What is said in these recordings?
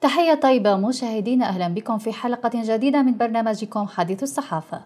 تحية طيبة مشاهدينا أهلا بكم في حلقة جديدة من برنامجكم حديث الصحافة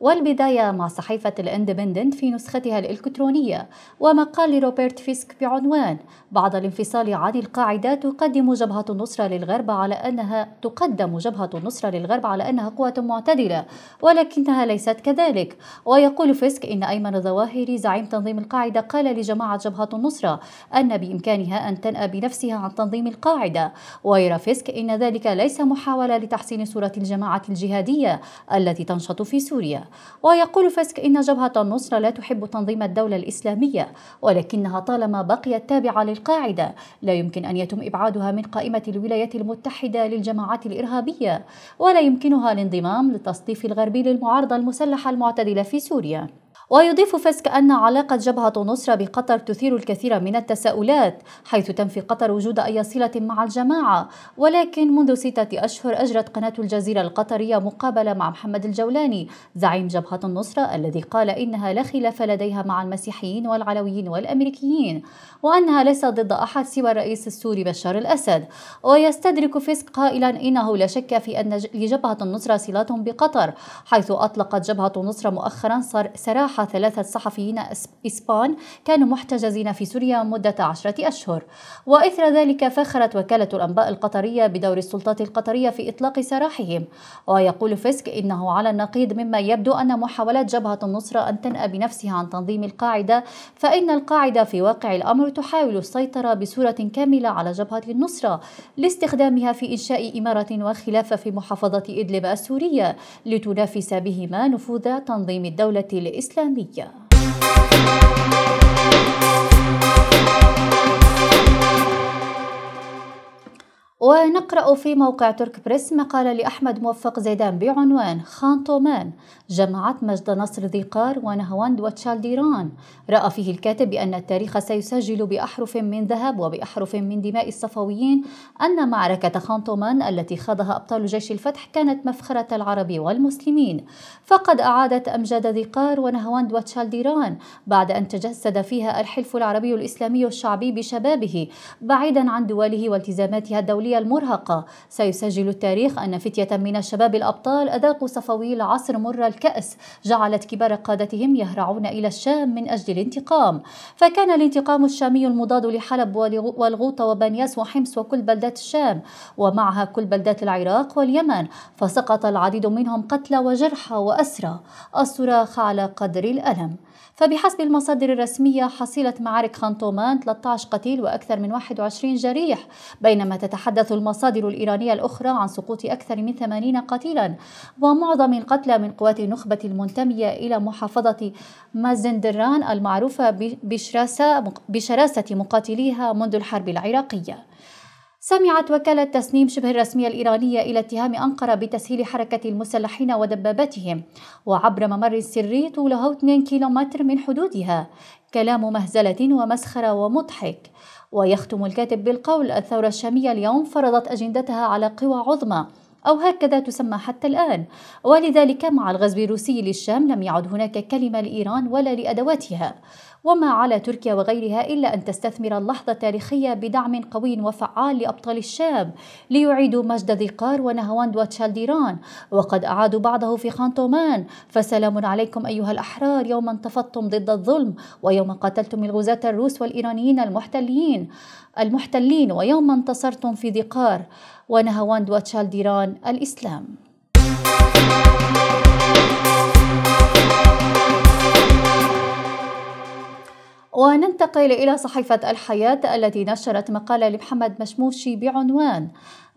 والبداية مع صحيفة الاندبندنت في نسختها الإلكترونية ومقال لروبرت فيسك بعنوان بعد الانفصال عن القاعدة تقدم جبهة النصرة للغرب على أنها تقدم جبهة النصرة للغرب على أنها قوة معتدلة ولكنها ليست كذلك ويقول فيسك إن أيمن الظواهري زعيم تنظيم القاعدة قال لجماعة جبهة النصرة أن بإمكانها أن تنأى بنفسها عن تنظيم القاعدة ويرى فيسك إن ذلك ليس محاولة لتحسين صورة الجماعة الجهادية التي تنشط في سوريا ويقول فاسك إن جبهة النصرة لا تحب تنظيم الدولة الإسلامية ولكنها طالما بقيت تابعة للقاعدة لا يمكن أن يتم إبعادها من قائمة الولايات المتحدة للجماعات الإرهابية ولا يمكنها الانضمام للتصنيف الغربي للمعارضة المسلحة المعتدلة في سوريا ويضيف فسك أن علاقة جبهة نصرة بقطر تثير الكثير من التساؤلات حيث تنفي قطر وجود أي صلة مع الجماعة ولكن منذ ستة أشهر أجرت قناة الجزيرة القطرية مقابلة مع محمد الجولاني زعيم جبهة النصرة الذي قال إنها لا خلاف لديها مع المسيحيين والعلويين والأمريكيين وأنها ليست ضد أحد سوى الرئيس السوري بشار الأسد ويستدرك فيسك قائلا إنه لا شك في أن لجبهة النصرة صلات بقطر حيث أطلقت جبهة النصرة مؤخرا سراحا ثلاثة صحفيين إسبان كانوا محتجزين في سوريا مدة عشرة أشهر وإثر ذلك فخرت وكالة الأنباء القطرية بدور السلطات القطرية في إطلاق سراحهم ويقول فيسك إنه على النقيض مما يبدو أن محاولات جبهة النصرة أن تنأى بنفسها عن تنظيم القاعدة فإن القاعدة في واقع الأمر تحاول السيطرة بصورة كاملة على جبهة النصرة لاستخدامها في إنشاء إمارة وخلافة في محافظة إدلب السورية لتنافس بهما نفوذ تنظيم الدولة الإسلامية lên thì chợ نقرأ في موقع ترك بريس مقال لأحمد موفق زيدان بعنوان خان تومان جمعت مجد نصر ذي قار ونهواند وتشالديران رأى فيه الكاتب بأن التاريخ سيسجل بأحرف من ذهب وبأحرف من دماء الصفويين أن معركة خان تومان التي خاضها أبطال جيش الفتح كانت مفخرة العرب والمسلمين فقد أعادت أمجاد ذي قار ونهواند وتشالديران بعد أن تجسد فيها الحلف العربي الإسلامي الشعبي بشبابه بعيدا عن دوله والتزاماتها الدولية المدنة مرهقة سيسجل التاريخ أن فتية من الشباب الأبطال أذاقوا صفوي العصر مر الكأس جعلت كبار قادتهم يهرعون إلى الشام من أجل الانتقام فكان الانتقام الشامي المضاد لحلب والغوطة وبنياس وحمص وكل بلدات الشام ومعها كل بلدات العراق واليمن فسقط العديد منهم قتلى وجرحى وأسرى الصراخ على قدر الألم فبحسب المصادر الرسمية حصلت معارك خانطومان 13 قتيل وأكثر من 21 جريح بينما تتحدث المصادر الإيرانية الأخرى عن سقوط أكثر من 80 قتيلا ومعظم القتلى من قوات النخبة المنتمية إلى محافظة مازندران المعروفة بشراسة مقاتليها منذ الحرب العراقية سمعت وكالة تسنيم شبه الرسمية الإيرانية إلى اتهام أنقرة بتسهيل حركة المسلحين ودباباتهم وعبر ممر سري طوله 2 كيلومتر من حدودها كلام مهزلة ومسخرة ومضحك ويختم الكاتب بالقول الثورة الشامية اليوم فرضت أجندتها على قوى عظمى أو هكذا تسمى حتى الآن ولذلك مع الغزو الروسي للشام لم يعد هناك كلمة لإيران ولا لأدواتها وما على تركيا وغيرها إلا أن تستثمر اللحظة التاريخية بدعم قوي وفعال لأبطال الشام ليعيدوا مجد ذقار ونهواند وتشالديران وقد أعادوا بعضه في خانتومان فسلام عليكم أيها الأحرار يوم انتفضتم ضد الظلم ويوم قاتلتم الغزاة الروس والإيرانيين المحتلين المحتلين ويوم انتصرتم في ذقار ونهواند وتشالديران الإسلام وننتقل إلى صحيفة الحياة التي نشرت مقالة لمحمد مشموشي بعنوان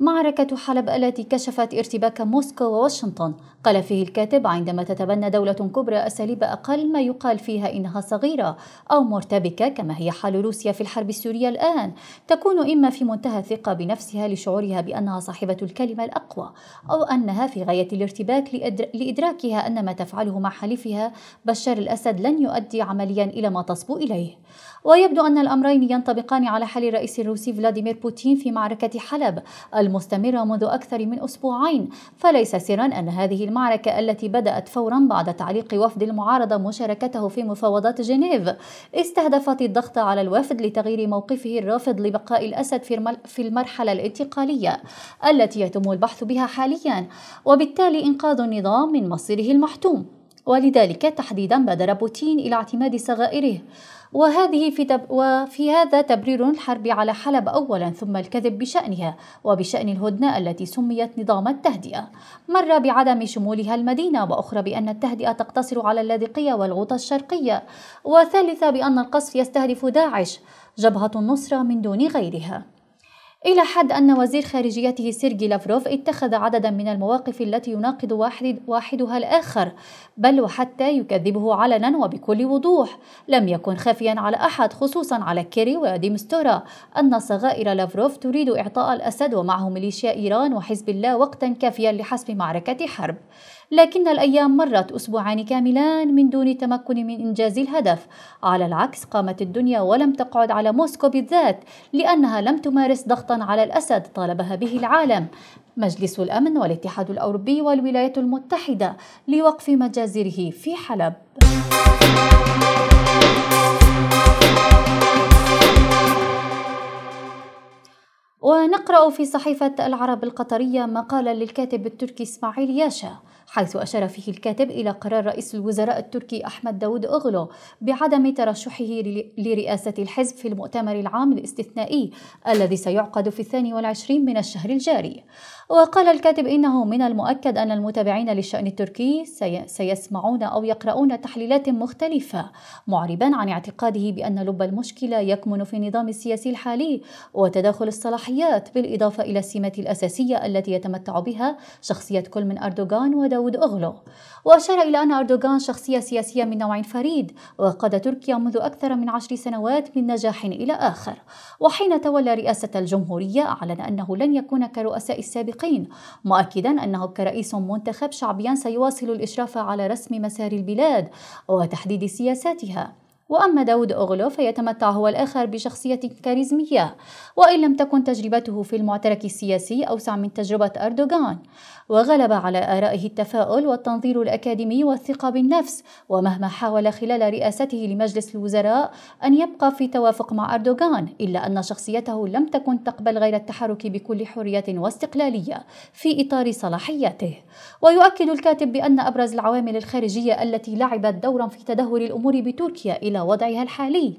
معركة حلب التي كشفت ارتباك موسكو وواشنطن قال فيه الكاتب عندما تتبنى دولة كبرى أساليب أقل ما يقال فيها إنها صغيرة أو مرتبكة كما هي حال روسيا في الحرب السورية الآن تكون إما في منتهى الثقة بنفسها لشعورها بأنها صاحبة الكلمة الأقوى أو أنها في غاية الارتباك لإدراكها أن ما تفعله مع حليفها بشار الأسد لن يؤدي عمليا إلى ما تصبو إليه ويبدو أن الأمرين ينطبقان على حال الرئيس الروسي فلاديمير بوتين في معركة حلب المستمرة منذ أكثر من أسبوعين فليس سرا أن هذه المعركة التي بدأت فورا بعد تعليق وفد المعارضة مشاركته في مفاوضات جنيف استهدفت الضغط على الوفد لتغيير موقفه الرافض لبقاء الأسد في المرحلة الانتقالية التي يتم البحث بها حاليا وبالتالي إنقاذ النظام من مصيره المحتوم ولذلك تحديدا بادر بوتين إلى اعتماد صغائره وهذه في تب... وفي هذا تبرير الحرب على حلب أولا ثم الكذب بشأنها وبشأن الهدنة التي سميت نظام التهدئة مرة بعدم شمولها المدينة وأخرى بأن التهدئة تقتصر على اللاذقية والغوطة الشرقية وثالثة بأن القصف يستهدف داعش جبهة النصرة من دون غيرها إلى حد أن وزير خارجيته سيرجي لافروف اتخذ عددا من المواقف التي يناقض واحد واحدها الآخر بل وحتى يكذبه علنا وبكل وضوح لم يكن خافيا على أحد خصوصا على كيري وديمستورا أن صغائر لافروف تريد إعطاء الأسد ومعه ميليشيا إيران وحزب الله وقتا كافيا لحسم معركة حرب لكن الأيام مرت أسبوعان كاملان من دون تمكن من إنجاز الهدف على العكس قامت الدنيا ولم تقعد على موسكو بالذات لأنها لم تمارس ضغطا على الأسد طالبها به العالم مجلس الأمن والاتحاد الأوروبي والولايات المتحدة لوقف مجازره في حلب ونقرأ في صحيفة العرب القطرية مقالا للكاتب التركي إسماعيل ياشا حيث أشار فيه الكاتب إلى قرار رئيس الوزراء التركي أحمد داود أغلو بعدم ترشحه لرئاسة الحزب في المؤتمر العام الاستثنائي الذي سيعقد في الثاني والعشرين من الشهر الجاري وقال الكاتب إنه من المؤكد أن المتابعين للشأن التركي سيسمعون أو يقرؤون تحليلات مختلفة معربا عن اعتقاده بأن لب المشكلة يكمن في النظام السياسي الحالي وتداخل الصلاحيات بالإضافة إلى السمات الأساسية التي يتمتع بها شخصية كل من أردوغان ودو داود أغلو وأشار إلى أن أردوغان شخصية سياسية من نوع فريد وقاد تركيا منذ أكثر من عشر سنوات من نجاح إلى آخر وحين تولى رئاسة الجمهورية أعلن أنه لن يكون كرؤساء السابقين مؤكدا أنه كرئيس منتخب شعبيا سيواصل الإشراف على رسم مسار البلاد وتحديد سياساتها وأما داود أوغلو فيتمتع هو الآخر بشخصية كاريزمية وإن لم تكن تجربته في المعترك السياسي أوسع من تجربة أردوغان وغلب على آرائه التفاؤل والتنظير الأكاديمي والثقة بالنفس ومهما حاول خلال رئاسته لمجلس الوزراء أن يبقى في توافق مع أردوغان إلا أن شخصيته لم تكن تقبل غير التحرك بكل حرية واستقلالية في إطار صلاحياته ويؤكد الكاتب بأن أبرز العوامل الخارجية التي لعبت دورا في تدهور الأمور بتركيا إلى وضعها الحالي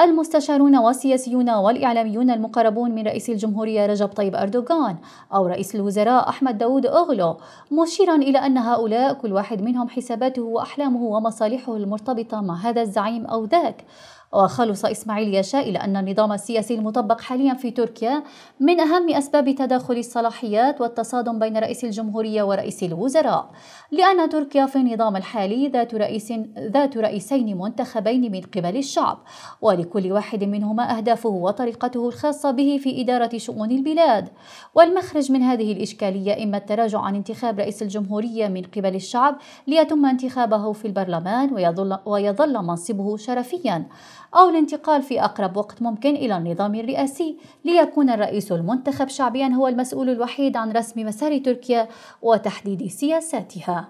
المستشارون والسياسيون والإعلاميون المقربون من رئيس الجمهورية رجب طيب أردوغان أو رئيس الوزراء أحمد داود أغلو مشيرا إلى أن هؤلاء كل واحد منهم حساباته وأحلامه ومصالحه المرتبطة مع هذا الزعيم أو ذاك وخلص إسماعيل ياشا إلى أن النظام السياسي المطبق حاليا في تركيا من أهم أسباب تداخل الصلاحيات والتصادم بين رئيس الجمهورية ورئيس الوزراء لأن تركيا في النظام الحالي ذات رئيس ذات رئيسين منتخبين من قبل الشعب ولكل واحد منهما أهدافه وطريقته الخاصة به في إدارة شؤون البلاد والمخرج من هذه الإشكالية إما التراجع عن انتخاب رئيس الجمهورية من قبل الشعب ليتم انتخابه في البرلمان ويظل, ويظل منصبه شرفيا أو الانتقال في أقرب وقت ممكن إلى النظام الرئاسي ليكون الرئيس المنتخب شعبيا هو المسؤول الوحيد عن رسم مسار تركيا وتحديد سياساتها.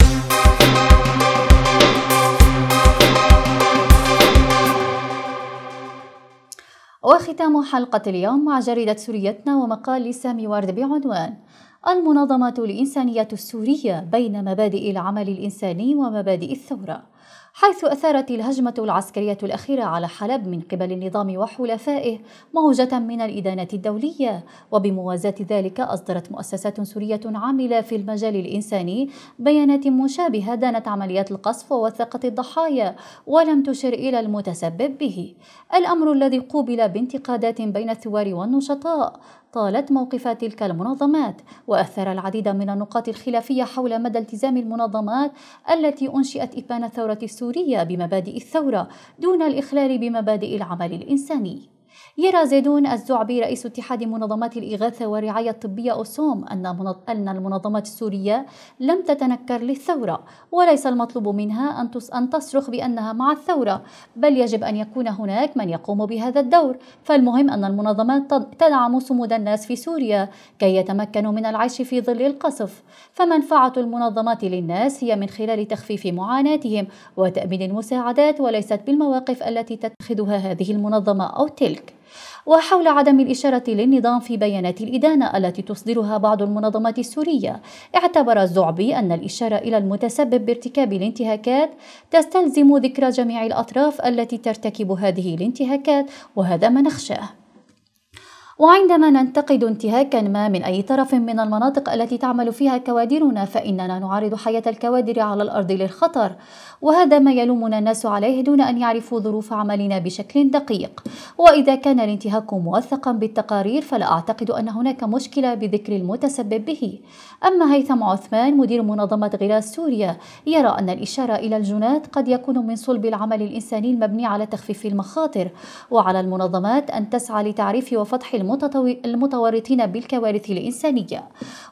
وختام حلقة اليوم مع جريدة سوريتنا ومقال لسامي ورد بعنوان المنظمة الإنسانية السورية بين مبادئ العمل الإنساني ومبادئ الثورة حيث أثارت الهجمة العسكرية الأخيرة على حلب من قبل النظام وحلفائه موجة من الإدانات الدولية وبموازاة ذلك أصدرت مؤسسات سورية عاملة في المجال الإنساني بيانات مشابهة دانت عمليات القصف ووثقت الضحايا ولم تشر إلى المتسبب به الأمر الذي قوبل بانتقادات بين الثوار والنشطاء طالت موقف تلك المنظمات وأثر العديد من النقاط الخلافية حول مدى التزام المنظمات التي أنشئت إبان الثورة السورية بمبادئ الثورة دون الإخلال بمبادئ العمل الإنساني يرى زيدون الزعبي رئيس اتحاد منظمات الإغاثة والرعاية الطبية أوسوم أن المنظمات السورية لم تتنكر للثورة وليس المطلوب منها أن تصرخ بأنها مع الثورة بل يجب أن يكون هناك من يقوم بهذا الدور فالمهم أن المنظمات تدعم صمود الناس في سوريا كي يتمكنوا من العيش في ظل القصف فمنفعة المنظمات للناس هي من خلال تخفيف معاناتهم وتأمين المساعدات وليست بالمواقف التي تتخذها هذه المنظمة أو تلك السلك وحول عدم الإشارة للنظام في بيانات الإدانة التي تصدرها بعض المنظمات السورية اعتبر الزعبي أن الإشارة إلى المتسبب بارتكاب الانتهاكات تستلزم ذكر جميع الأطراف التي ترتكب هذه الانتهاكات وهذا ما نخشاه وعندما ننتقد انتهاكا ما من أي طرف من المناطق التي تعمل فيها كوادرنا فإننا نعرض حياة الكوادر على الأرض للخطر وهذا ما يلومنا الناس عليه دون أن يعرفوا ظروف عملنا بشكل دقيق وإذا كان الانتهاك موثقا بالتقارير فلا أعتقد أن هناك مشكلة بذكر المتسبب به أما هيثم عثمان مدير منظمة غلاس سوريا يرى أن الإشارة إلى الجنات قد يكون من صلب العمل الإنساني المبني على تخفيف المخاطر وعلى المنظمات أن تسعى لتعريف وفتح الم المتورطين بالكوارث الإنسانية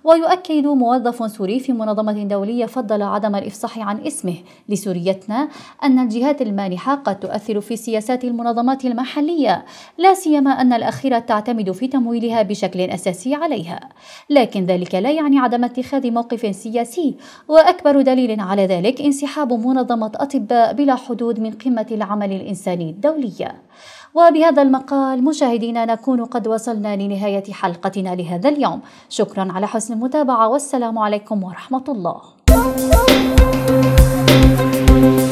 ويؤكد موظف سوري في منظمة دولية فضل عدم الإفصاح عن اسمه لسوريتنا أن الجهات المانحة قد تؤثر في سياسات المنظمات المحلية لا سيما أن الأخيرة تعتمد في تمويلها بشكل أساسي عليها لكن ذلك لا يعني عدم اتخاذ موقف سياسي وأكبر دليل على ذلك انسحاب منظمة أطباء بلا حدود من قمة العمل الإنساني الدولية وبهذا المقال مشاهدينا نكون قد وصلنا لنهاية حلقتنا لهذا اليوم شكرا على حسن المتابعة والسلام عليكم ورحمة الله